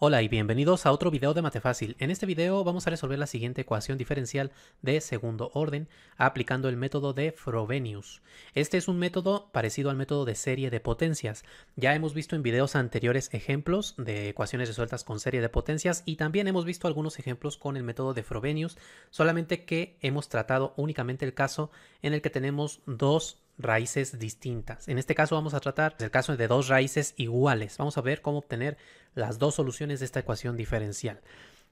Hola y bienvenidos a otro video de Mate En este video vamos a resolver la siguiente ecuación diferencial de segundo orden aplicando el método de Frobenius. Este es un método parecido al método de serie de potencias. Ya hemos visto en videos anteriores ejemplos de ecuaciones resueltas con serie de potencias y también hemos visto algunos ejemplos con el método de Frobenius, solamente que hemos tratado únicamente el caso en el que tenemos dos raíces distintas. En este caso vamos a tratar el caso de dos raíces iguales. Vamos a ver cómo obtener las dos soluciones de esta ecuación diferencial.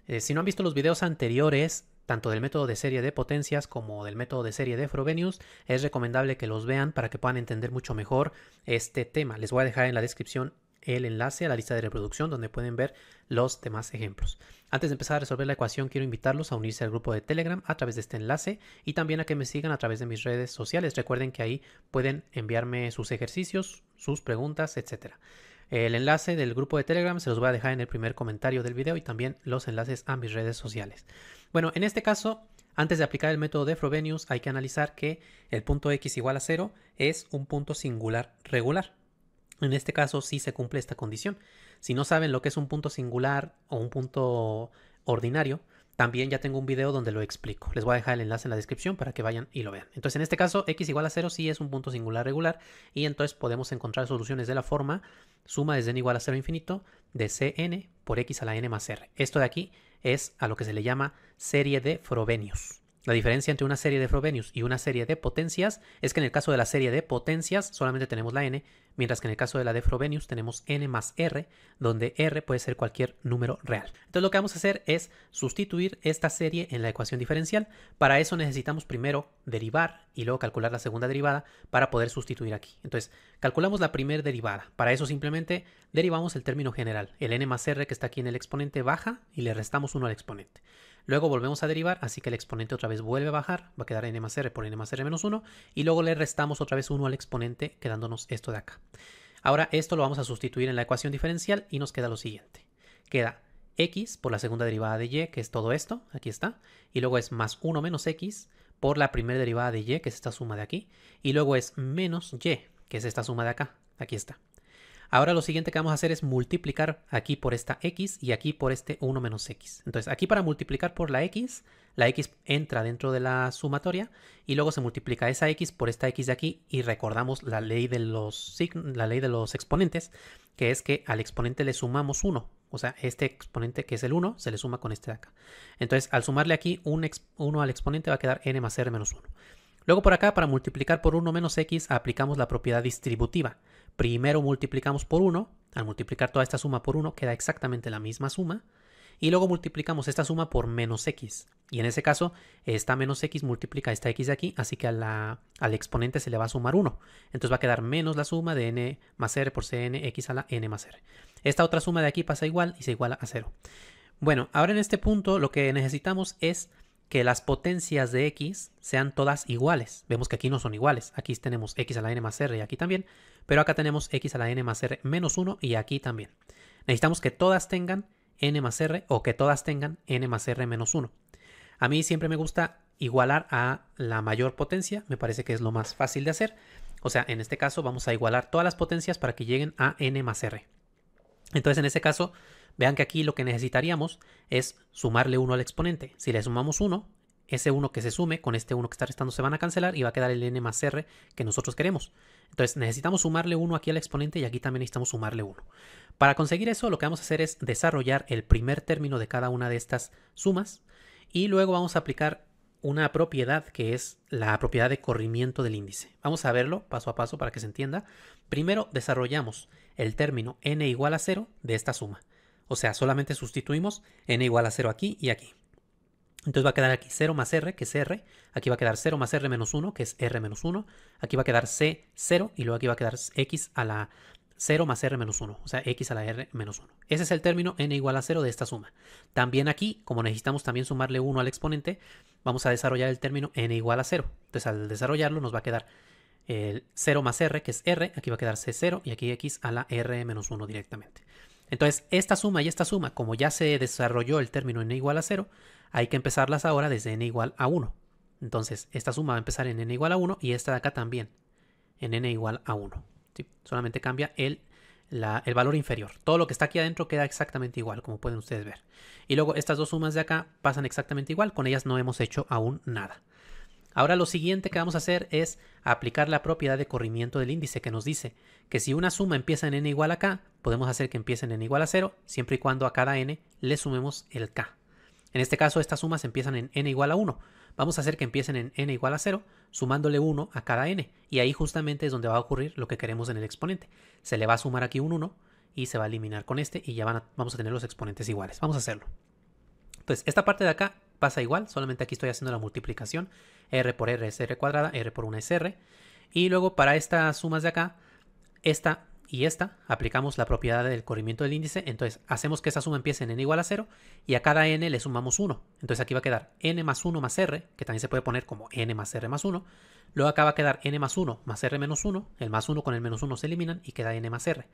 Eh, si no han visto los videos anteriores, tanto del método de serie de potencias como del método de serie de Frobenius, es recomendable que los vean para que puedan entender mucho mejor este tema. Les voy a dejar en la descripción el enlace a la lista de reproducción donde pueden ver los demás ejemplos. Antes de empezar a resolver la ecuación, quiero invitarlos a unirse al grupo de Telegram a través de este enlace y también a que me sigan a través de mis redes sociales. Recuerden que ahí pueden enviarme sus ejercicios, sus preguntas, etc. El enlace del grupo de Telegram se los voy a dejar en el primer comentario del video y también los enlaces a mis redes sociales. Bueno, en este caso, antes de aplicar el método de Frobenius, hay que analizar que el punto x igual a 0 es un punto singular regular. En este caso sí se cumple esta condición. Si no saben lo que es un punto singular o un punto ordinario, también ya tengo un video donde lo explico. Les voy a dejar el enlace en la descripción para que vayan y lo vean. Entonces en este caso x igual a 0 sí es un punto singular regular y entonces podemos encontrar soluciones de la forma suma desde n igual a 0 infinito de cn por x a la n más r. Esto de aquí es a lo que se le llama serie de Frobenius. La diferencia entre una serie de Frobenius y una serie de potencias es que en el caso de la serie de potencias solamente tenemos la n, mientras que en el caso de la de Frobenius tenemos n más r, donde r puede ser cualquier número real. Entonces lo que vamos a hacer es sustituir esta serie en la ecuación diferencial. Para eso necesitamos primero derivar y luego calcular la segunda derivada para poder sustituir aquí. Entonces calculamos la primera derivada. Para eso simplemente derivamos el término general, el n más r que está aquí en el exponente baja y le restamos 1 al exponente. Luego volvemos a derivar, así que el exponente otra vez vuelve a bajar, va a quedar n más r por n más r menos 1, y luego le restamos otra vez 1 al exponente, quedándonos esto de acá. Ahora esto lo vamos a sustituir en la ecuación diferencial y nos queda lo siguiente. Queda x por la segunda derivada de y, que es todo esto, aquí está, y luego es más 1 menos x por la primera derivada de y, que es esta suma de aquí, y luego es menos y, que es esta suma de acá, aquí está. Ahora lo siguiente que vamos a hacer es multiplicar aquí por esta x y aquí por este 1 menos x. Entonces aquí para multiplicar por la x, la x entra dentro de la sumatoria y luego se multiplica esa x por esta x de aquí y recordamos la ley de los, la ley de los exponentes, que es que al exponente le sumamos 1. O sea, este exponente que es el 1 se le suma con este de acá. Entonces al sumarle aquí 1 al exponente va a quedar n más r menos 1. Luego por acá, para multiplicar por 1 menos x, aplicamos la propiedad distributiva primero multiplicamos por 1, al multiplicar toda esta suma por 1 queda exactamente la misma suma, y luego multiplicamos esta suma por menos x. Y en ese caso, esta menos x multiplica esta x de aquí, así que la, al exponente se le va a sumar 1. Entonces va a quedar menos la suma de n más r por cn x a la n más r. Esta otra suma de aquí pasa igual y se iguala a 0. Bueno, ahora en este punto lo que necesitamos es que las potencias de x sean todas iguales. Vemos que aquí no son iguales. Aquí tenemos x a la n más r y aquí también, pero acá tenemos x a la n más r menos 1 y aquí también. Necesitamos que todas tengan n más r o que todas tengan n más r menos 1. A mí siempre me gusta igualar a la mayor potencia, me parece que es lo más fácil de hacer. O sea, en este caso vamos a igualar todas las potencias para que lleguen a n más r. Entonces en este caso Vean que aquí lo que necesitaríamos es sumarle 1 al exponente. Si le sumamos 1, ese 1 que se sume con este 1 que está restando se van a cancelar y va a quedar el n más r que nosotros queremos. Entonces necesitamos sumarle 1 aquí al exponente y aquí también necesitamos sumarle 1. Para conseguir eso lo que vamos a hacer es desarrollar el primer término de cada una de estas sumas y luego vamos a aplicar una propiedad que es la propiedad de corrimiento del índice. Vamos a verlo paso a paso para que se entienda. Primero desarrollamos el término n igual a 0 de esta suma. O sea, solamente sustituimos n igual a 0 aquí y aquí. Entonces va a quedar aquí 0 más r, que es r. Aquí va a quedar 0 más r menos 1, que es r menos 1. Aquí va a quedar c 0 y luego aquí va a quedar x a la 0 más r menos 1, o sea, x a la r menos 1. Ese es el término n igual a 0 de esta suma. También aquí, como necesitamos también sumarle 1 al exponente, vamos a desarrollar el término n igual a 0. Entonces al desarrollarlo nos va a quedar el 0 más r, que es r, aquí va a quedar c0 y aquí x a la r menos 1 directamente. Entonces, esta suma y esta suma, como ya se desarrolló el término n igual a 0, hay que empezarlas ahora desde n igual a 1. Entonces, esta suma va a empezar en n igual a 1 y esta de acá también, en n igual a 1. ¿sí? Solamente cambia el, el valor inferior. Todo lo que está aquí adentro queda exactamente igual, como pueden ustedes ver. Y luego estas dos sumas de acá pasan exactamente igual, con ellas no hemos hecho aún nada. Ahora lo siguiente que vamos a hacer es aplicar la propiedad de corrimiento del índice que nos dice que si una suma empieza en n igual a k, podemos hacer que empiecen en n igual a 0, siempre y cuando a cada n le sumemos el k. En este caso, estas sumas empiezan en n igual a 1. Vamos a hacer que empiecen en n igual a 0, sumándole 1 a cada n. Y ahí justamente es donde va a ocurrir lo que queremos en el exponente. Se le va a sumar aquí un 1 y se va a eliminar con este y ya vamos a tener los exponentes iguales. Vamos a hacerlo. Entonces, esta parte de acá pasa igual, solamente aquí estoy haciendo la multiplicación. r por r es r cuadrada, r por 1 es r. Y luego para estas sumas de acá esta y esta, aplicamos la propiedad del corrimiento del índice, entonces hacemos que esa suma empiece en n igual a 0 y a cada n le sumamos 1. Entonces aquí va a quedar n más 1 más r, que también se puede poner como n más r más 1. Luego acá va a quedar n más 1 más r menos 1, el más 1 con el menos 1 se eliminan y queda n más r.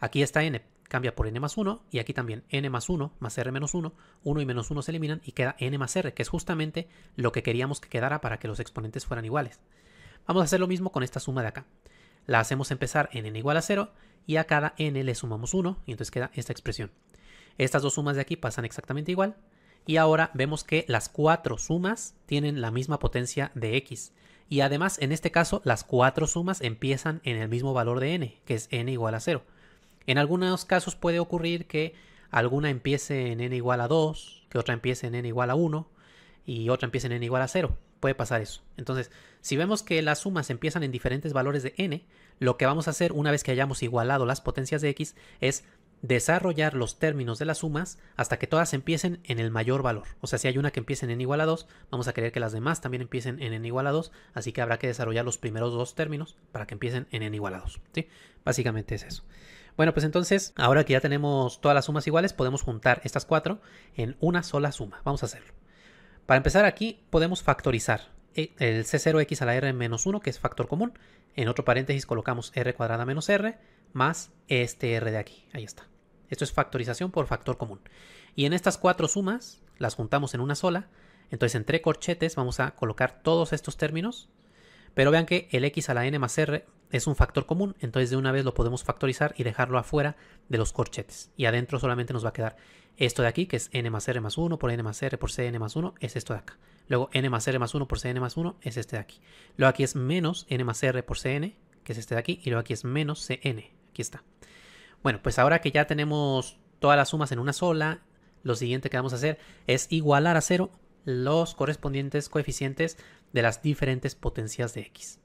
Aquí esta n cambia por n más 1 y aquí también n más 1 más r menos 1, 1 y menos 1 se eliminan y queda n más r, que es justamente lo que queríamos que quedara para que los exponentes fueran iguales. Vamos a hacer lo mismo con esta suma de acá la hacemos empezar en n igual a 0 y a cada n le sumamos 1 y entonces queda esta expresión. Estas dos sumas de aquí pasan exactamente igual y ahora vemos que las cuatro sumas tienen la misma potencia de x. Y además, en este caso, las cuatro sumas empiezan en el mismo valor de n, que es n igual a 0. En algunos casos puede ocurrir que alguna empiece en n igual a 2, que otra empiece en n igual a 1 y otra empiece en n igual a 0 puede pasar eso. Entonces, si vemos que las sumas empiezan en diferentes valores de n, lo que vamos a hacer una vez que hayamos igualado las potencias de x es desarrollar los términos de las sumas hasta que todas empiecen en el mayor valor. O sea, si hay una que empiece en n igual a 2, vamos a querer que las demás también empiecen en n igual a 2, así que habrá que desarrollar los primeros dos términos para que empiecen en n igual a 2. Básicamente es eso. Bueno, pues entonces, ahora que ya tenemos todas las sumas iguales, podemos juntar estas cuatro en una sola suma. Vamos a hacerlo. Para empezar aquí podemos factorizar eh, el C0x a la r menos 1, que es factor común. En otro paréntesis colocamos r cuadrada menos r más este r de aquí. Ahí está. Esto es factorización por factor común. Y en estas cuatro sumas las juntamos en una sola. Entonces entre corchetes vamos a colocar todos estos términos. Pero vean que el x a la n más r es un factor común, entonces de una vez lo podemos factorizar y dejarlo afuera de los corchetes. Y adentro solamente nos va a quedar esto de aquí, que es n más r más 1 por n más r por cn más 1, es esto de acá. Luego n más r más 1 por cn más 1 es este de aquí. Luego aquí es menos n más r por cn, que es este de aquí, y luego aquí es menos cn, aquí está. Bueno, pues ahora que ya tenemos todas las sumas en una sola, lo siguiente que vamos a hacer es igualar a cero los correspondientes coeficientes de las diferentes potencias de x.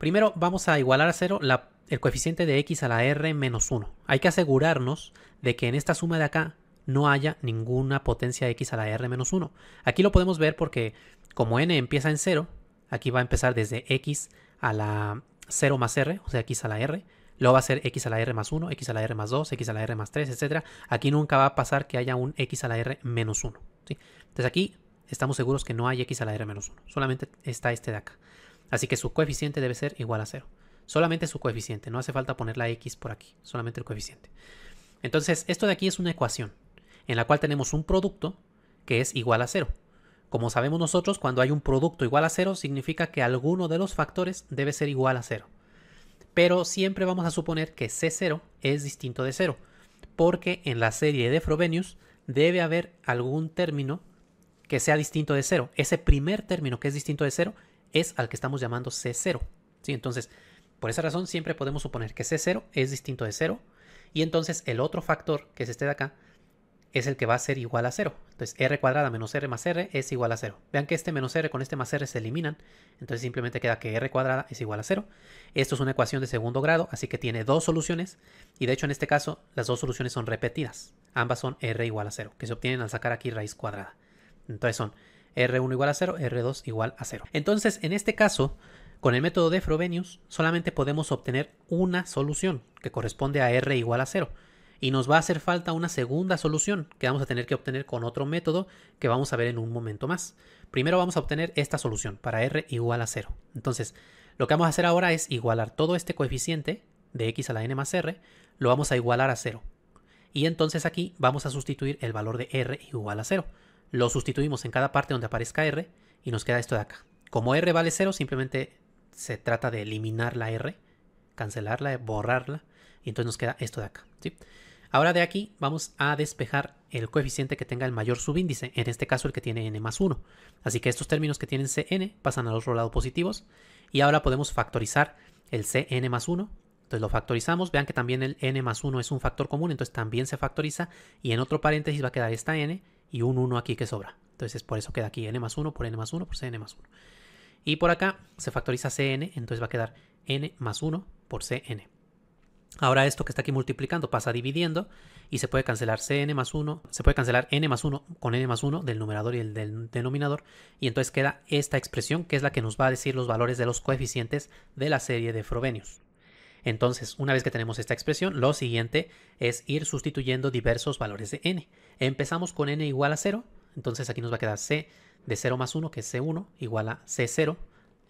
Primero vamos a igualar a 0 la, el coeficiente de x a la r menos 1. Hay que asegurarnos de que en esta suma de acá no haya ninguna potencia x a la r menos 1. Aquí lo podemos ver porque como n empieza en 0, aquí va a empezar desde x a la 0 más r, o sea, x a la r. Luego va a ser x a la r más 1, x a la r más 2, x a la r más 3, etc. Aquí nunca va a pasar que haya un x a la r menos 1. ¿sí? Entonces aquí estamos seguros que no hay x a la r menos 1. Solamente está este de acá. Así que su coeficiente debe ser igual a 0. Solamente su coeficiente, no hace falta poner la x por aquí, solamente el coeficiente. Entonces, esto de aquí es una ecuación en la cual tenemos un producto que es igual a 0. Como sabemos nosotros, cuando hay un producto igual a 0, significa que alguno de los factores debe ser igual a 0. Pero siempre vamos a suponer que C0 es distinto de 0, porque en la serie de Frobenius debe haber algún término que sea distinto de 0. Ese primer término que es distinto de 0 es al que estamos llamando C0. ¿sí? Entonces, por esa razón siempre podemos suponer que C0 es distinto de 0 y entonces el otro factor que es este de acá es el que va a ser igual a 0. Entonces r cuadrada menos r más r es igual a 0. Vean que este menos r con este más r se eliminan, entonces simplemente queda que r cuadrada es igual a 0. Esto es una ecuación de segundo grado, así que tiene dos soluciones y de hecho en este caso las dos soluciones son repetidas. Ambas son r igual a 0, que se obtienen al sacar aquí raíz cuadrada. Entonces son R1 igual a 0, R2 igual a 0. Entonces, en este caso, con el método de Frobenius solamente podemos obtener una solución que corresponde a R igual a 0. Y nos va a hacer falta una segunda solución que vamos a tener que obtener con otro método que vamos a ver en un momento más. Primero vamos a obtener esta solución para R igual a 0. Entonces, lo que vamos a hacer ahora es igualar todo este coeficiente de x a la n más r, lo vamos a igualar a 0. Y entonces aquí vamos a sustituir el valor de r igual a 0 lo sustituimos en cada parte donde aparezca R y nos queda esto de acá. Como R vale 0, simplemente se trata de eliminar la R, cancelarla, borrarla, y entonces nos queda esto de acá. Ahora de aquí vamos a despejar el coeficiente que tenga el mayor subíndice, en este caso el que tiene n más 1. Así que estos términos que tienen Cn pasan al otro lado positivos, y ahora podemos factorizar el Cn más 1 entonces lo factorizamos, vean que también el n más 1 es un factor común, entonces también se factoriza y en otro paréntesis va a quedar esta n y un 1 aquí que sobra. Entonces por eso queda aquí n más 1 por n más 1 por cn más 1. Y por acá se factoriza cn, entonces va a quedar n más 1 por cn. Ahora esto que está aquí multiplicando pasa dividiendo y se puede cancelar cn más 1, se puede cancelar n más 1 con n más 1 del numerador y el del denominador y entonces queda esta expresión que es la que nos va a decir los valores de los coeficientes de la serie de Frobenius. Entonces, una vez que tenemos esta expresión, lo siguiente es ir sustituyendo diversos valores de n. Empezamos con n igual a 0, entonces aquí nos va a quedar c de 0 más 1, que es c1, igual a c0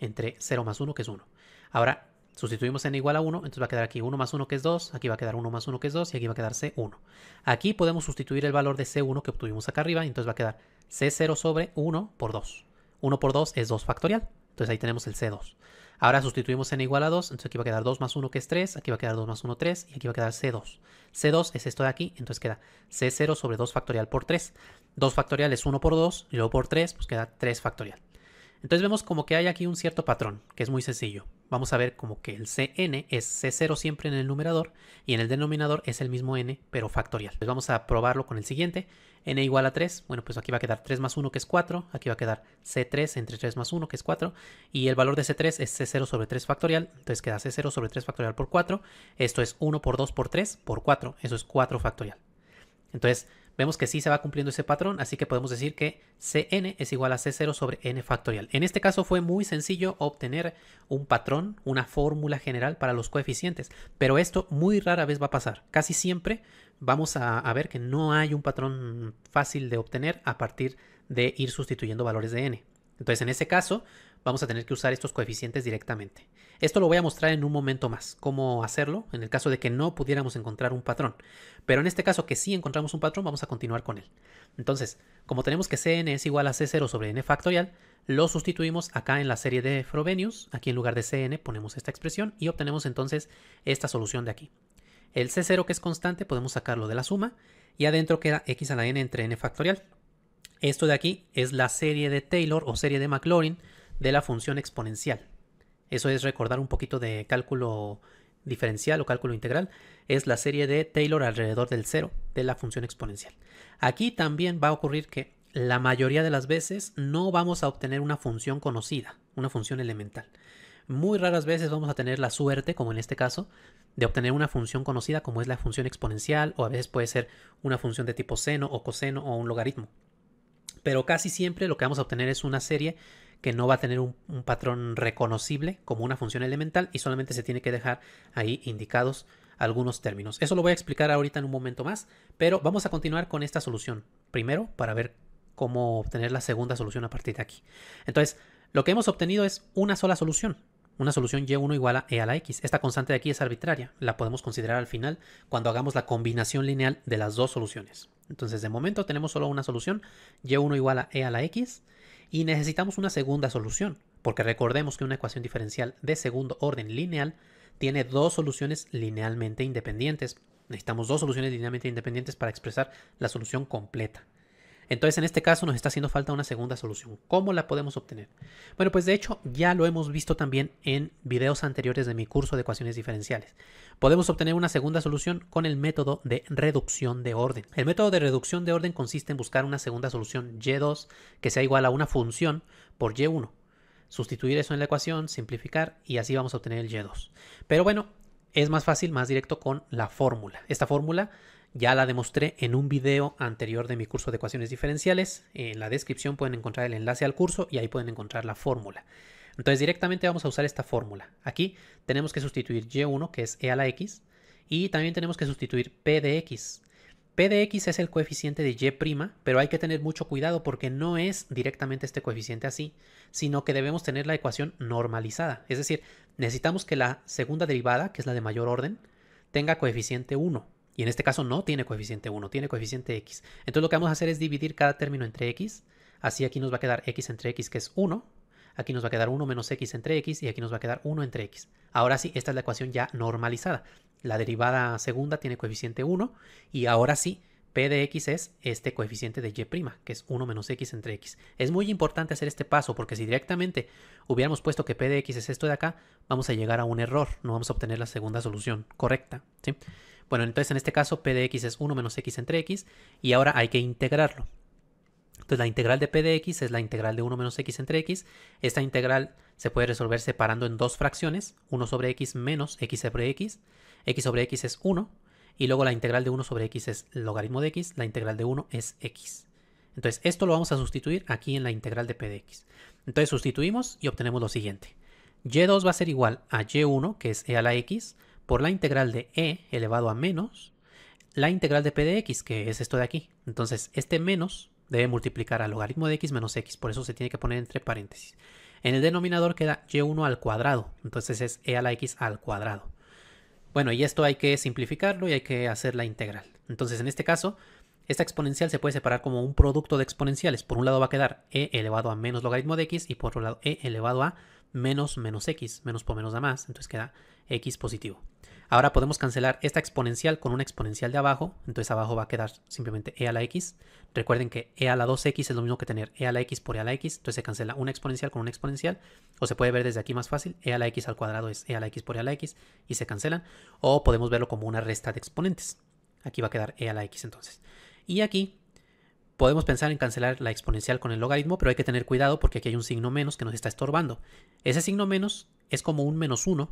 entre 0 más 1, que es 1. Ahora, sustituimos n igual a 1, entonces va a quedar aquí 1 más 1, que es 2, aquí va a quedar 1 más 1, que es 2, y aquí va a quedar c1. Aquí podemos sustituir el valor de c1 que obtuvimos acá arriba, entonces va a quedar c0 sobre 1 por 2. 1 por 2 es 2 factorial, entonces ahí tenemos el c2. Ahora sustituimos n igual a 2, entonces aquí va a quedar 2 más 1 que es 3, aquí va a quedar 2 más 1, 3 y aquí va a quedar C2. C2 es esto de aquí, entonces queda C0 sobre 2 factorial por 3. 2 factorial es 1 por 2 y luego por 3 pues queda 3 factorial. Entonces vemos como que hay aquí un cierto patrón, que es muy sencillo vamos a ver como que el Cn es C0 siempre en el numerador y en el denominador es el mismo n, pero factorial. Entonces vamos a probarlo con el siguiente, n igual a 3, bueno pues aquí va a quedar 3 más 1 que es 4, aquí va a quedar C3 entre 3 más 1 que es 4 y el valor de C3 es C0 sobre 3 factorial, entonces queda C0 sobre 3 factorial por 4, esto es 1 por 2 por 3 por 4, eso es 4 factorial. Entonces vemos que sí se va cumpliendo ese patrón, así que podemos decir que Cn es igual a C0 sobre n factorial. En este caso fue muy sencillo obtener un patrón, una fórmula general para los coeficientes, pero esto muy rara vez va a pasar. Casi siempre vamos a, ver que no hay un patrón fácil de obtener a partir de ir sustituyendo valores de n. Entonces en ese caso vamos a tener que usar estos coeficientes directamente. Esto lo voy a mostrar en un momento más, cómo hacerlo en el caso de que no pudiéramos encontrar un patrón. Pero en este caso que sí encontramos un patrón, vamos a continuar con él. Entonces, como tenemos que Cn es igual a C0 sobre n factorial, lo sustituimos acá en la serie de Frobenius. Aquí en lugar de Cn ponemos esta expresión y obtenemos entonces esta solución de aquí. El C0 que es constante podemos sacarlo de la suma y adentro queda x a la n entre n factorial. Esto de aquí es la serie de Taylor o serie de Maclaurin de la función exponencial. Eso es recordar un poquito de cálculo diferencial o cálculo integral. Es la serie de Taylor alrededor del cero de la función exponencial. Aquí también va a ocurrir que la mayoría de las veces no vamos a obtener una función conocida, una función elemental. Muy raras veces vamos a tener la suerte, como en este caso, de obtener una función conocida como es la función exponencial o a veces puede ser una función de tipo seno o coseno o un logaritmo. Pero casi siempre lo que vamos a obtener es una serie que no va a tener un, patrón reconocible como una función elemental y solamente se tiene que dejar ahí indicados algunos términos. Eso lo voy a explicar ahorita en un momento más, pero vamos a continuar con esta solución primero para ver cómo obtener la segunda solución a partir de aquí. Entonces, lo que hemos obtenido es una sola solución. Una solución y1 igual a e a la x. Esta constante de aquí es arbitraria. La podemos considerar al final cuando hagamos la combinación lineal de las dos soluciones. Entonces, de momento tenemos solo una solución, y1 igual a e a la x, y necesitamos una segunda solución, porque recordemos que una ecuación diferencial de segundo orden lineal tiene dos soluciones linealmente independientes. Necesitamos dos soluciones linealmente independientes para expresar la solución completa. Entonces en este caso nos está haciendo falta una segunda solución. ¿Cómo la podemos obtener? Bueno, pues de hecho ya lo hemos visto también en videos anteriores de mi curso de ecuaciones diferenciales. Podemos obtener una segunda solución con el método de reducción de orden. El método de reducción de orden consiste en buscar una segunda solución y2 que sea igual a una función por y1. Sustituir eso en la ecuación, simplificar y así vamos a obtener el y2. Pero bueno, es más fácil, más directo con la fórmula. Esta fórmula ya la demostré en un video anterior de mi curso de ecuaciones diferenciales. En la descripción pueden encontrar el enlace al curso y ahí pueden encontrar la fórmula. Entonces directamente vamos a usar esta fórmula. Aquí tenemos que sustituir y1, que es e a la x, y también tenemos que sustituir p de x. p de x es el coeficiente de y', pero hay que tener mucho cuidado porque no es directamente este coeficiente así, sino que debemos tener la ecuación normalizada. Es decir, necesitamos que la segunda derivada, que es la de mayor orden, tenga coeficiente 1 y en este caso no tiene coeficiente 1, tiene coeficiente x. Entonces lo que vamos a hacer es dividir cada término entre x. Así aquí nos va a quedar x entre x que es 1. Aquí nos va a quedar 1 menos x entre x y aquí nos va a quedar 1 entre x. Ahora sí, esta es la ecuación ya normalizada. La derivada segunda tiene coeficiente 1 y ahora sí, p de x es este coeficiente de y', que es 1 menos x entre x. Es muy importante hacer este paso porque si directamente hubiéramos puesto que p de x es esto de acá, vamos a llegar a un error, no vamos a obtener la segunda solución correcta. ¿sí? Bueno, entonces en este caso p de x es 1 menos x entre x y ahora hay que integrarlo. Entonces la integral de p de x es la integral de 1 menos x entre x. Esta integral se puede resolver separando en dos fracciones, 1 sobre x menos x sobre x. x sobre x es 1 y luego la integral de 1 sobre x es logaritmo de x, la integral de 1 es x. Entonces esto lo vamos a sustituir aquí en la integral de p de x. Entonces sustituimos y obtenemos lo siguiente. y2 va a ser igual a y1, que es e a la x, por la integral de e elevado a menos la integral de p de x, que es esto de aquí. Entonces, este menos debe multiplicar al logaritmo de x menos x, por eso se tiene que poner entre paréntesis. En el denominador queda y1 al cuadrado, entonces es e a la x al cuadrado. Bueno, y esto hay que simplificarlo y hay que hacer la integral. Entonces, en este caso, esta exponencial se puede separar como un producto de exponenciales. Por un lado va a quedar e elevado a menos logaritmo de x y por otro lado e elevado a menos menos x, menos por menos da más, entonces queda x positivo. Ahora podemos cancelar esta exponencial con una exponencial de abajo, entonces abajo va a quedar simplemente e a la x. Recuerden que e a la 2x es lo mismo que tener e a la x por e a la x, entonces se cancela una exponencial con una exponencial, o se puede ver desde aquí más fácil, e a la x al cuadrado es e a la x por e a la x y se cancelan, o podemos verlo como una resta de exponentes. Aquí va a quedar e a la x entonces. Y aquí podemos pensar en cancelar la exponencial con el logaritmo, pero hay que tener cuidado porque aquí hay un signo menos que nos está estorbando. Ese signo menos es como un menos 1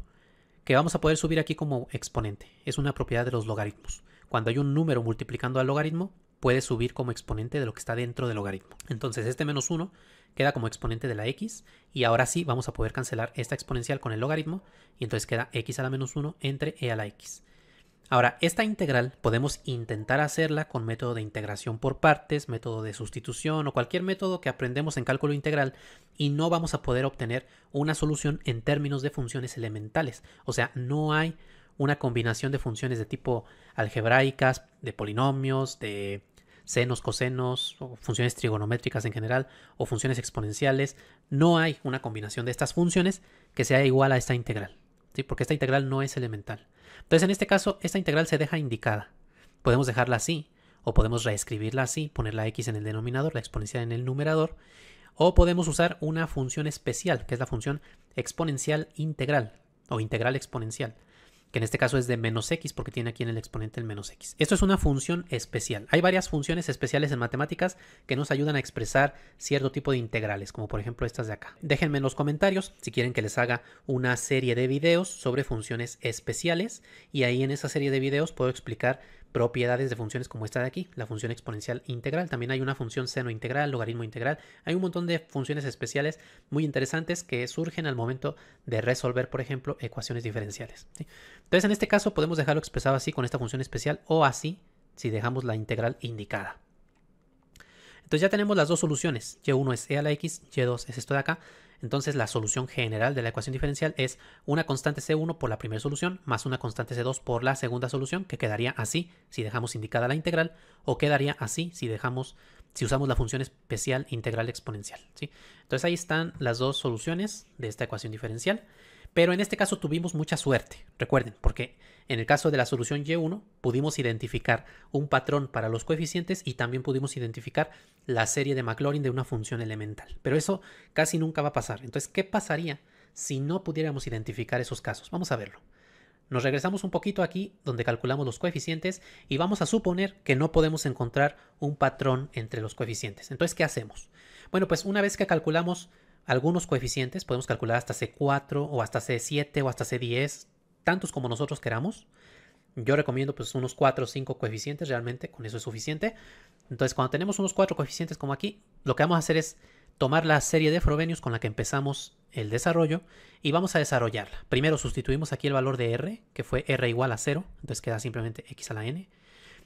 que vamos a poder subir aquí como exponente. Es una propiedad de los logaritmos. Cuando hay un número multiplicando al logaritmo, puede subir como exponente de lo que está dentro del logaritmo. Entonces este menos 1 queda como exponente de la x y ahora sí vamos a poder cancelar esta exponencial con el logaritmo y entonces queda x a la menos 1 entre e a la x. Ahora, esta integral podemos intentar hacerla con método de integración por partes, método de sustitución o cualquier método que aprendemos en cálculo integral y no vamos a poder obtener una solución en términos de funciones elementales. O sea, no hay una combinación de funciones de tipo algebraicas, de polinomios, de senos, cosenos, o funciones trigonométricas en general, o funciones exponenciales. No hay una combinación de estas funciones que sea igual a esta integral, ¿sí? porque esta integral no es elemental. Entonces en este caso esta integral se deja indicada. Podemos dejarla así o podemos reescribirla así, poner la x en el denominador, la exponencial en el numerador, o podemos usar una función especial, que es la función exponencial integral o integral exponencial que en este caso es de menos x porque tiene aquí en el exponente el menos x. Esto es una función especial. Hay varias funciones especiales en matemáticas que nos ayudan a expresar cierto tipo de integrales, como por ejemplo estas de acá. Déjenme en los comentarios si quieren que les haga una serie de videos sobre funciones especiales y ahí en esa serie de videos puedo explicar propiedades de funciones como esta de aquí, la función exponencial integral. También hay una función seno integral, logaritmo integral. Hay un montón de funciones especiales muy interesantes que surgen al momento de resolver, por ejemplo, ecuaciones diferenciales. Entonces, en este caso podemos dejarlo expresado así con esta función especial o así si dejamos la integral indicada. Entonces ya tenemos las dos soluciones. Y1 es e a la x, y2 es esto de acá. Entonces la solución general de la ecuación diferencial es una constante C1 por la primera solución más una constante C2 por la segunda solución, que quedaría así si dejamos indicada la integral, o quedaría así si dejamos si usamos la función especial integral exponencial. Entonces ahí están las dos soluciones de esta ecuación diferencial. Pero en este caso tuvimos mucha suerte, recuerden, porque en el caso de la solución Y1 pudimos identificar un patrón para los coeficientes y también pudimos identificar la serie de Maclaurin de una función elemental. Pero eso casi nunca va a pasar. Entonces, ¿qué pasaría si no pudiéramos identificar esos casos? Vamos a verlo. Nos regresamos un poquito aquí donde calculamos los coeficientes y vamos a suponer que no podemos encontrar un patrón entre los coeficientes. Entonces, ¿qué hacemos? Bueno, pues una vez que calculamos algunos coeficientes, podemos calcular hasta C4 o hasta C7 o hasta C10, tantos como nosotros queramos. Yo recomiendo pues unos 4 o 5 coeficientes, realmente con eso es suficiente. Entonces cuando tenemos unos 4 coeficientes como aquí, lo que vamos a hacer es tomar la serie de Frobenius con la que empezamos el desarrollo y vamos a desarrollarla. Primero sustituimos aquí el valor de R, que fue R igual a 0, entonces queda simplemente X a la N.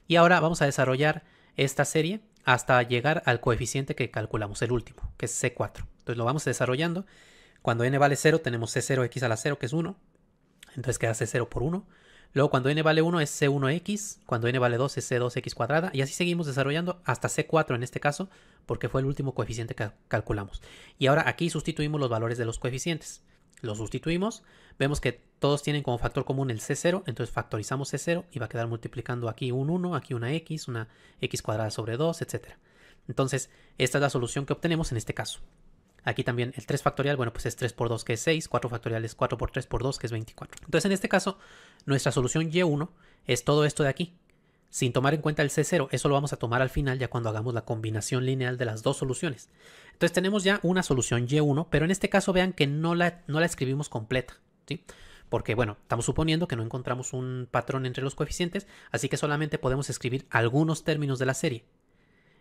Y ahora vamos a desarrollar esta serie hasta llegar al coeficiente que calculamos, el último, que es C4. Entonces lo vamos desarrollando. Cuando n vale 0 tenemos C0x a la 0, que es 1. Entonces queda C0 por 1. Luego cuando n vale 1 es C1x, cuando n vale 2 es C2x cuadrada, y así seguimos desarrollando hasta C4 en este caso, porque fue el último coeficiente que calculamos. Y ahora aquí sustituimos los valores de los coeficientes. Lo sustituimos, vemos que todos tienen como factor común el C0, entonces factorizamos C0 y va a quedar multiplicando aquí un 1, aquí una X, una X cuadrada sobre 2, etc. Entonces, esta es la solución que obtenemos en este caso. Aquí también el 3 factorial, bueno, pues es 3 por 2 que es 6, 4 factorial es 4 por 3 por 2 que es 24. Entonces en este caso, nuestra solución Y1 es todo esto de aquí, sin tomar en cuenta el C0. Eso lo vamos a tomar al final ya cuando hagamos la combinación lineal de las dos soluciones. Entonces tenemos ya una solución Y1, pero en este caso vean que no la, no la escribimos completa, ¿sí? Porque bueno, estamos suponiendo que no encontramos un patrón entre los coeficientes, así que solamente podemos escribir algunos términos de la serie.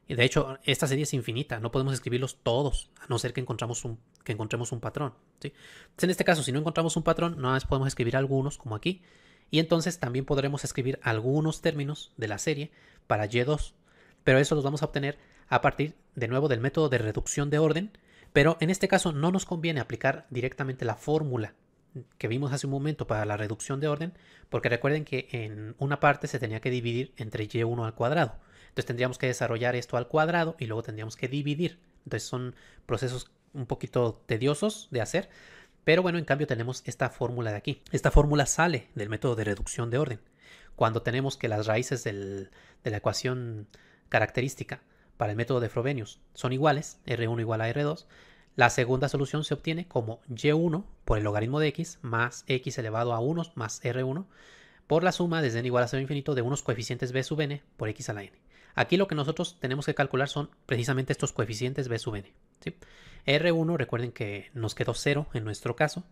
Y de hecho, esta serie es infinita, no podemos escribirlos todos, a no ser que, un, que encontremos un patrón. Entonces en este caso, si no encontramos un patrón, nada más podemos escribir algunos, como aquí, y entonces también podremos escribir algunos términos de la serie para Y2, pero eso los vamos a obtener a partir de nuevo del método de reducción de orden, pero en este caso no nos conviene aplicar directamente la fórmula que vimos hace un momento para la reducción de orden, porque recuerden que en una parte se tenía que dividir entre y1 al cuadrado. Entonces tendríamos que desarrollar esto al cuadrado y luego tendríamos que dividir. Entonces son procesos un poquito tediosos de hacer, pero bueno, en cambio tenemos esta fórmula de aquí. Esta fórmula sale del método de reducción de orden. Cuando tenemos que las raíces de la ecuación característica para el método de Frobenius son iguales, R1 igual a R2, la segunda solución se obtiene como Y1 por el logaritmo de X más X elevado a 1 más R1 por la suma desde n igual a 0 infinito de unos coeficientes b sub n por x a la n. Aquí lo que nosotros tenemos que calcular son precisamente estos coeficientes b sub n r R1, recuerden que nos quedó 0 en nuestro caso.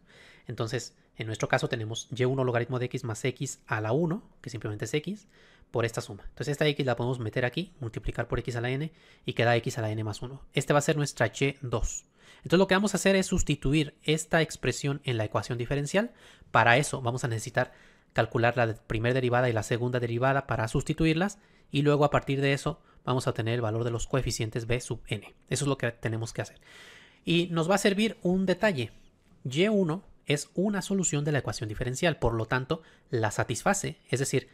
Entonces, en nuestro caso tenemos y1 logaritmo de x más x a la 1, que simplemente es x, por esta suma. Entonces esta x la podemos meter aquí, multiplicar por x a la n, y queda x a la n más 1. Este va a ser nuestra y2. Entonces lo que vamos a hacer es sustituir esta expresión en la ecuación diferencial. Para eso vamos a necesitar calcular la primera derivada y la segunda derivada para sustituirlas, y luego a partir de eso vamos a tener el valor de los coeficientes b sub n. Eso es lo que tenemos que hacer. Y nos va a servir un detalle. y1 es una solución de la ecuación diferencial, por lo tanto, la satisface, es decir,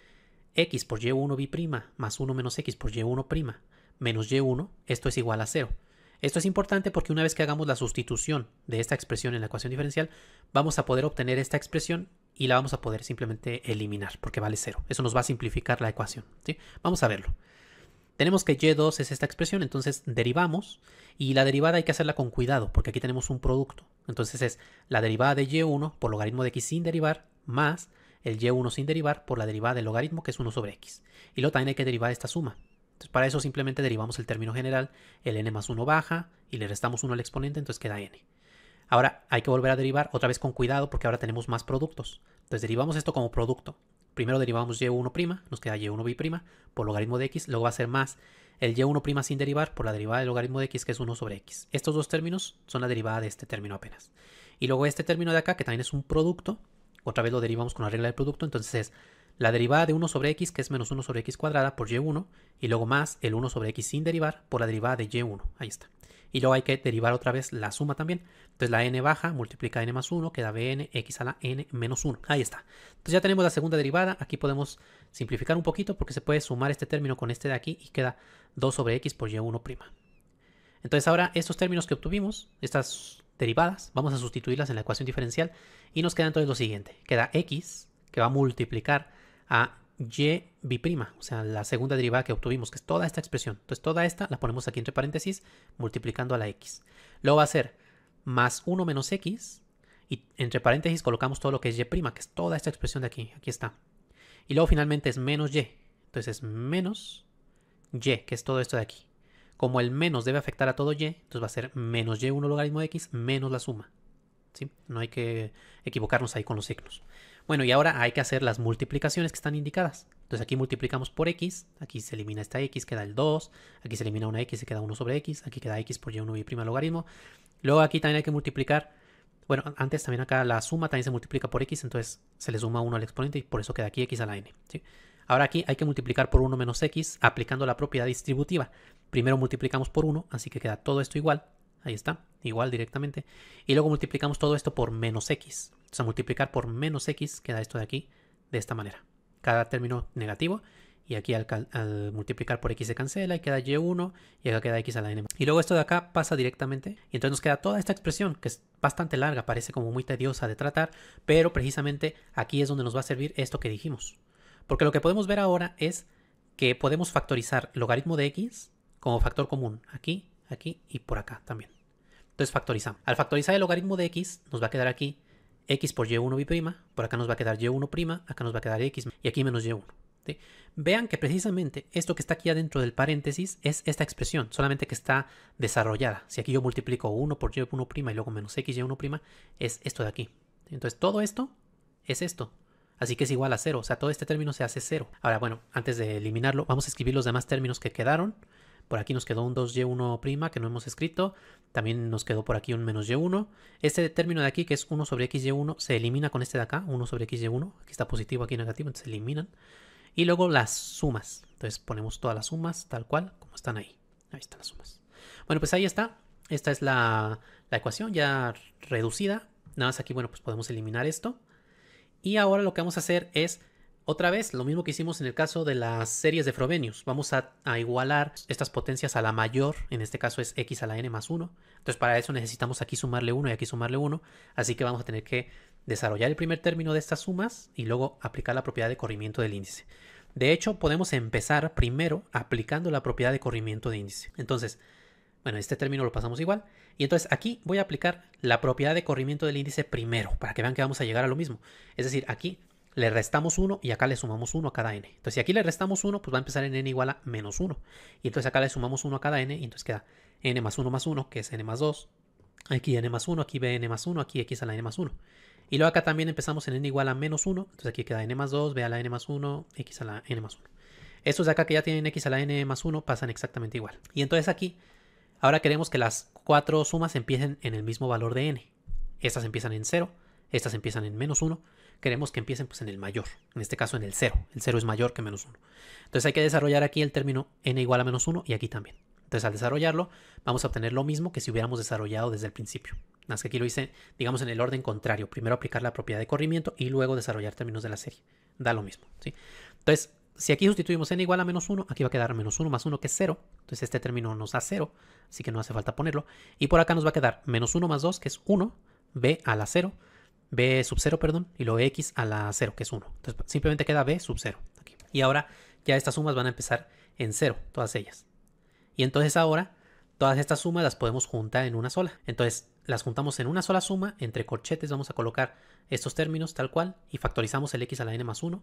x por y1 bi' más 1 menos x por y1' menos y1, esto es igual a 0. Esto es importante porque una vez que hagamos la sustitución de esta expresión en la ecuación diferencial, vamos a poder obtener esta expresión y la vamos a poder simplemente eliminar porque vale 0. Eso nos va a simplificar la ecuación. Vamos a verlo. Tenemos que Y2 es esta expresión, entonces derivamos y la derivada hay que hacerla con cuidado porque aquí tenemos un producto. Entonces es la derivada de Y1 por logaritmo de X sin derivar más el Y1 sin derivar por la derivada del logaritmo que es 1 sobre X. Y luego también hay que derivar esta suma. Entonces para eso simplemente derivamos el término general, el n más 1 baja y le restamos 1 al exponente, entonces queda n. Ahora hay que volver a derivar otra vez con cuidado porque ahora tenemos más productos. Entonces derivamos esto como producto primero derivamos y1', nos queda y1b' por logaritmo de x, luego va a ser más el y1' sin derivar por la derivada del logaritmo de x que es 1 sobre x. Estos dos términos son la derivada de este término apenas. Y luego este término de acá, que también es un producto, otra vez lo derivamos con la regla del producto, entonces es la derivada de 1 sobre x, que es menos 1 sobre x cuadrada por y1, y luego más el 1 sobre x sin derivar por la derivada de y1. Ahí está y luego hay que derivar otra vez la suma también. Entonces la n baja, multiplica n más 1, queda bn, x a la n menos 1. Ahí está. Entonces ya tenemos la segunda derivada. Aquí podemos simplificar un poquito porque se puede sumar este término con este de aquí y queda 2 sobre x por y1'. Entonces ahora estos términos que obtuvimos, estas derivadas, vamos a sustituirlas en la ecuación diferencial y nos queda entonces lo siguiente. Queda x que va a multiplicar a y prima o sea, la segunda derivada que obtuvimos, que es toda esta expresión. Entonces, toda esta la ponemos aquí entre paréntesis, multiplicando a la x. Luego va a ser más 1 menos x, y entre paréntesis colocamos todo lo que es y', que es toda esta expresión de aquí. Aquí está. Y luego finalmente es menos y. Entonces es menos y, que es todo esto de aquí. Como el menos debe afectar a todo y, entonces va a ser menos y1 logaritmo de x menos la suma. ¿Sí? No hay que equivocarnos ahí con los signos. Bueno, y ahora hay que hacer las multiplicaciones que están indicadas. Entonces aquí multiplicamos por x, aquí se elimina esta x, queda el 2, aquí se elimina una x, se queda 1 sobre x, aquí queda x por y1 y prima logaritmo. Luego aquí también hay que multiplicar, bueno, antes también acá la suma también se multiplica por x, entonces se le suma 1 al exponente y por eso queda aquí x a la n. Ahora aquí hay que multiplicar por 1 menos x aplicando la propiedad distributiva. Primero multiplicamos por 1, así que queda todo esto igual. Ahí está, igual directamente. Y luego multiplicamos todo esto por menos x. O sea, multiplicar por menos x queda esto de aquí, de esta manera. Cada término negativo y aquí al, multiplicar por x se cancela y queda y1 y acá queda x a la n. Y luego esto de acá pasa directamente y entonces nos queda toda esta expresión que es bastante larga, parece como muy tediosa de tratar, pero precisamente aquí es donde nos va a servir esto que dijimos. Porque lo que podemos ver ahora es que podemos factorizar logaritmo de x como factor común aquí, aquí y por acá también. Entonces factorizamos. Al factorizar el logaritmo de x, nos va a quedar aquí x por y1 prima, por acá nos va a quedar y1', acá nos va a quedar x y aquí menos y1. Vean que precisamente esto que está aquí adentro del paréntesis es esta expresión, solamente que está desarrollada. Si aquí yo multiplico 1 por y1' y luego menos x y1', es esto de aquí. Entonces todo esto es esto. Así que es igual a 0, o sea, todo este término se hace 0. Ahora, bueno, antes de eliminarlo, vamos a escribir los demás términos que quedaron. Por aquí nos quedó un 2y1' que no hemos escrito. También nos quedó por aquí un menos y1. Este término de aquí, que es 1 sobre xy1, se elimina con este de acá, 1 sobre xy1. Aquí está positivo, aquí negativo, entonces se eliminan. Y luego las sumas. Entonces ponemos todas las sumas tal cual como están ahí. Ahí están las sumas. Bueno, pues ahí está. Esta es la, la ecuación ya reducida. Nada más aquí, bueno, pues podemos eliminar esto. Y ahora lo que vamos a hacer es otra vez, lo mismo que hicimos en el caso de las series de Frobenius. Vamos a, igualar estas potencias a la mayor, en este caso es x a la n más 1. Entonces para eso necesitamos aquí sumarle 1 y aquí sumarle 1. Así que vamos a tener que desarrollar el primer término de estas sumas y luego aplicar la propiedad de corrimiento del índice. De hecho, podemos empezar primero aplicando la propiedad de corrimiento de índice. Entonces, bueno, este término lo pasamos igual. Y entonces aquí voy a aplicar la propiedad de corrimiento del índice primero, para que vean que vamos a llegar a lo mismo. Es decir, aquí le restamos 1 y acá le sumamos 1 a cada n. Entonces, si aquí le restamos 1, pues va a empezar en n igual a menos 1. Y entonces acá le sumamos 1 a cada n y entonces queda n más 1 más 1, que es n más 2. Aquí n más 1, aquí bn más 1, aquí x a la n más 1. Y luego acá también empezamos en n igual a menos 1. Entonces aquí queda n más 2, b a la n más 1, x a la n más 1. Estos de acá que ya tienen x a la n más 1 pasan exactamente igual. Y entonces aquí, ahora queremos que las cuatro sumas empiecen en el mismo valor de n. Estas empiezan en 0, estas empiezan en menos 1 queremos que empiecen pues, en el mayor, en este caso en el 0. El 0 es mayor que menos 1. Entonces hay que desarrollar aquí el término n igual a menos 1 y aquí también. Entonces al desarrollarlo vamos a obtener lo mismo que si hubiéramos desarrollado desde el principio. Más que aquí lo hice, digamos, en el orden contrario. Primero aplicar la propiedad de corrimiento y luego desarrollar términos de la serie. Da lo mismo, ¿sí? Entonces, si aquí sustituimos n igual a menos 1, aquí va a quedar menos 1 más 1 que es 0. Entonces este término nos da 0, así que no hace falta ponerlo. Y por acá nos va a quedar menos 1 más 2 que es 1, b a la 0 b sub 0, perdón, y lo x a la 0, que es 1. Entonces simplemente queda b sub 0. Aquí. Y ahora ya estas sumas van a empezar en 0, todas ellas. Y entonces ahora todas estas sumas las podemos juntar en una sola. Entonces las juntamos en una sola suma, entre corchetes vamos a colocar estos términos tal cual y factorizamos el x a la n más 1.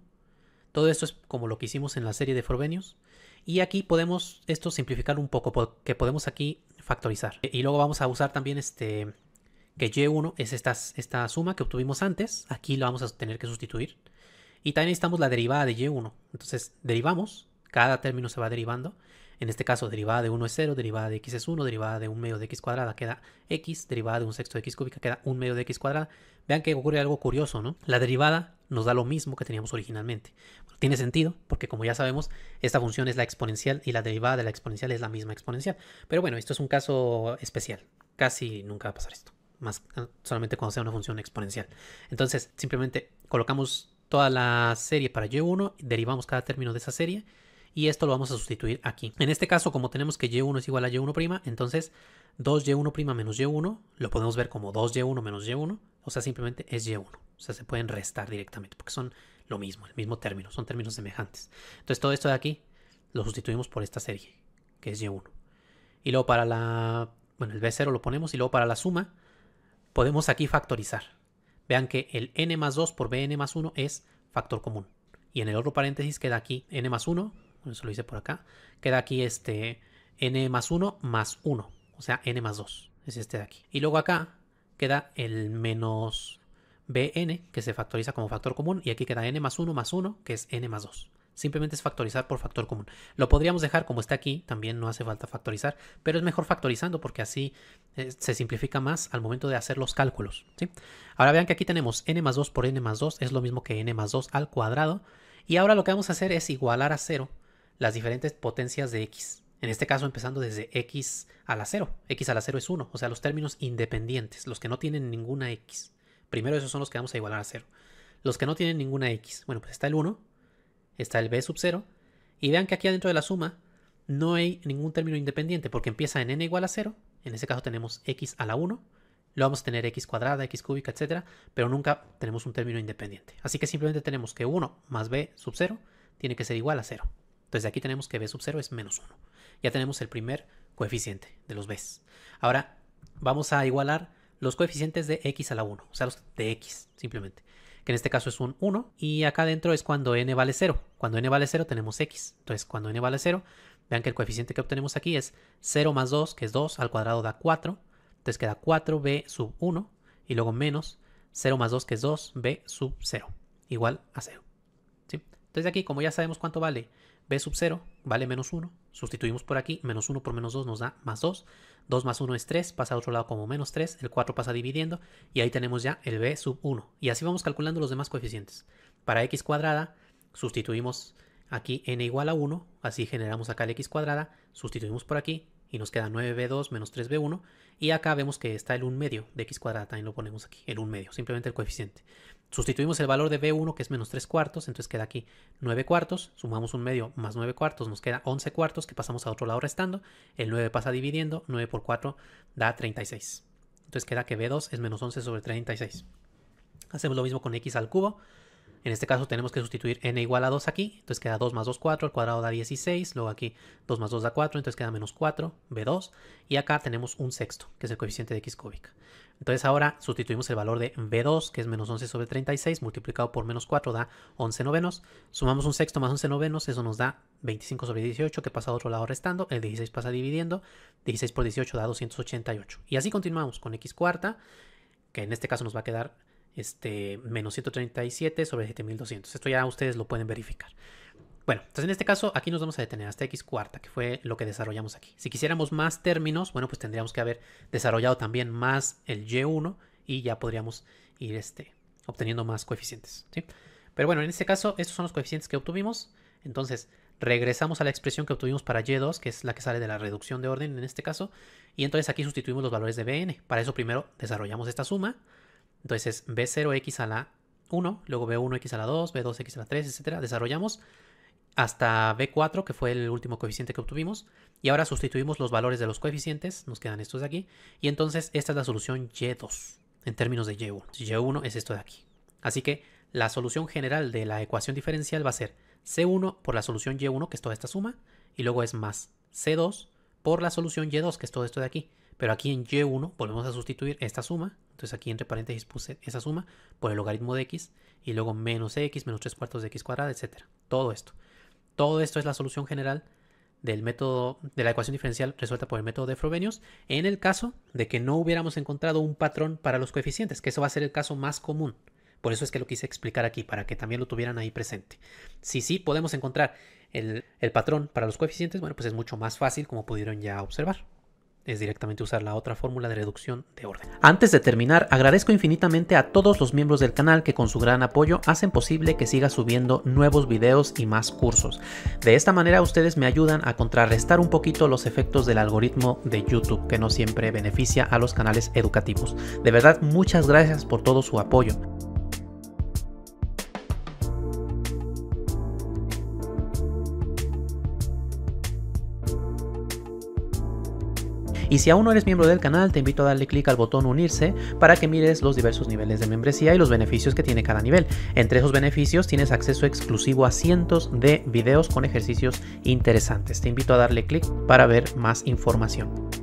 Todo esto es como lo que hicimos en la serie de Forbenius. Y aquí podemos esto simplificar un poco, porque podemos aquí factorizar. Y luego vamos a usar también este, que Y1 es esta, esta suma que obtuvimos antes, aquí lo vamos a tener que sustituir. Y también necesitamos la derivada de Y1, entonces derivamos, cada término se va derivando. En este caso, derivada de 1 es 0, derivada de x es 1, derivada de 1 medio de x cuadrada queda x, derivada de un sexto de x cúbica queda 1 medio de x cuadrada. Vean que ocurre algo curioso, ¿no? La derivada nos da lo mismo que teníamos originalmente. tiene sentido, porque como ya sabemos, esta función es la exponencial y la derivada de la exponencial es la misma exponencial. Pero bueno, esto es un caso especial. Casi nunca va a pasar esto más eh, solamente cuando sea una función exponencial. Entonces, simplemente colocamos toda la serie para y1, derivamos cada término de esa serie y esto lo vamos a sustituir aquí. En este caso, como tenemos que y1 es igual a y1', entonces 2y1' menos y1 lo podemos ver como 2y1 menos y1, o sea, simplemente es y1. O sea, se pueden restar directamente porque son lo mismo, el mismo término, son términos semejantes. Entonces todo esto de aquí lo sustituimos por esta serie, que es y1. Y luego para la, bueno, el b0 lo ponemos y luego para la suma podemos aquí factorizar. Vean que el n más 2 por bn más 1 es factor común. Y en el otro paréntesis queda aquí n más 1, eso lo hice por acá, queda aquí este n más 1 más 1, o sea, n más 2, es este de aquí. Y luego acá queda el menos bn, que se factoriza como factor común, y aquí queda n más 1 más 1, que es n más 2. Simplemente es factorizar por factor común. Lo podríamos dejar como está aquí, también no hace falta factorizar, pero es mejor factorizando porque así eh, se simplifica más al momento de hacer los cálculos. Ahora vean que aquí tenemos n más 2 por n más 2, es lo mismo que n más 2 al cuadrado. Y ahora lo que vamos a hacer es igualar a 0 las diferentes potencias de x. En este caso empezando desde x a la 0. x a la 0 es 1, o sea, los términos independientes, los que no tienen ninguna x. Primero esos son los que vamos a igualar a 0. Los que no tienen ninguna x. Bueno, pues está el 1, está el b sub 0, y vean que aquí adentro de la suma no hay ningún término independiente, porque empieza en n igual a 0, en ese caso tenemos x a la 1, lo vamos a tener x cuadrada, x cúbica, etcétera, pero nunca tenemos un término independiente. Así que simplemente tenemos que 1 más b sub 0 tiene que ser igual a 0. Entonces aquí tenemos que b sub 0 es menos 1. Ya tenemos el primer coeficiente de los b's. Ahora vamos a igualar los coeficientes de x a la 1, o sea, los de x, simplemente que en este caso es un 1, y acá adentro es cuando n vale 0. Cuando n vale 0 tenemos x. Entonces, cuando n vale 0, vean que el coeficiente que obtenemos aquí es 0 más 2, que es 2, al cuadrado da 4. Entonces queda 4b sub 1, y luego menos 0 más 2, que es 2b sub 0, igual a 0. Entonces aquí, como ya sabemos cuánto vale b sub 0, vale menos 1. Sustituimos por aquí, menos 1 por menos 2 nos da más 2. 2 más 1 es 3, pasa al otro lado como menos 3, el 4 pasa dividiendo y ahí tenemos ya el b sub 1. Y así vamos calculando los demás coeficientes. Para x cuadrada sustituimos aquí n igual a 1, así generamos acá el x cuadrada, sustituimos por aquí y nos queda 9b2 menos 3b1 y acá vemos que está el 1 medio de x cuadrada, también lo ponemos aquí, el 1 medio, simplemente el coeficiente. Sustituimos el valor de b1 que es menos 3 cuartos, entonces queda aquí 9 cuartos, sumamos 1 medio más 9 cuartos, nos queda 11 cuartos que pasamos a otro lado restando, el 9 pasa dividiendo, 9 por 4 da 36. Entonces queda que b2 es menos 11 sobre 36. Hacemos lo mismo con x al cubo, en este caso tenemos que sustituir n igual a 2 aquí, entonces queda 2 más 2, 4, al cuadrado da 16, luego aquí 2 más 2 da 4, entonces queda menos 4, b2, y acá tenemos un sexto, que es el coeficiente de x cúbica. Entonces ahora sustituimos el valor de b2, que es menos 11 sobre 36, multiplicado por menos 4 da 11 novenos, sumamos un sexto más 11 novenos, eso nos da 25 sobre 18, que pasa a otro lado restando, el 16 pasa dividiendo, 16 por 18 da 288. Y así continuamos con x cuarta, que en este caso nos va a quedar este, menos 137 sobre 7200. Esto ya ustedes lo pueden verificar. Bueno, entonces en este caso aquí nos vamos a detener hasta x cuarta, que fue lo que desarrollamos aquí. Si quisiéramos más términos, bueno, pues tendríamos que haber desarrollado también más el y1 y ya podríamos ir este, obteniendo más coeficientes. ¿sí? Pero bueno, en este caso estos son los coeficientes que obtuvimos. Entonces regresamos a la expresión que obtuvimos para y2, que es la que sale de la reducción de orden en este caso. Y entonces aquí sustituimos los valores de bn. Para eso primero desarrollamos esta suma. Entonces B0x a la 1, luego B1x a la 2, B2x a la 3, etcétera. Desarrollamos hasta B4, que fue el último coeficiente que obtuvimos. Y ahora sustituimos los valores de los coeficientes, nos quedan estos de aquí. Y entonces esta es la solución Y2, en términos de Y1. Y1 es esto de aquí. Así que la solución general de la ecuación diferencial va a ser C1 por la solución Y1, que es toda esta suma, y luego es más C2 por la solución Y2, que es todo esto de aquí. Pero aquí en Y1 volvemos a sustituir esta suma. Entonces aquí entre paréntesis puse esa suma por el logaritmo de x y luego menos x, menos 3 cuartos de x cuadrada, etc. Todo esto. Todo esto es la solución general del método de la ecuación diferencial resuelta por el método de Frobenius en el caso de que no hubiéramos encontrado un patrón para los coeficientes, que eso va a ser el caso más común. Por eso es que lo quise explicar aquí, para que también lo tuvieran ahí presente. Si sí podemos encontrar el patrón para los coeficientes, bueno, pues es mucho más fácil como pudieron ya observar es directamente usar la otra fórmula de reducción de orden. Antes de terminar, agradezco infinitamente a todos los miembros del canal que con su gran apoyo hacen posible que siga subiendo nuevos videos y más cursos. De esta manera ustedes me ayudan a contrarrestar un poquito los efectos del algoritmo de YouTube que no siempre beneficia a los canales educativos. De verdad, muchas gracias por todo su apoyo. Y si aún no eres miembro del canal, te invito a darle clic al botón unirse para que mires los diversos niveles de membresía y los beneficios que tiene cada nivel. Entre esos beneficios tienes acceso exclusivo a cientos de videos con ejercicios interesantes. Te invito a darle clic para ver más información.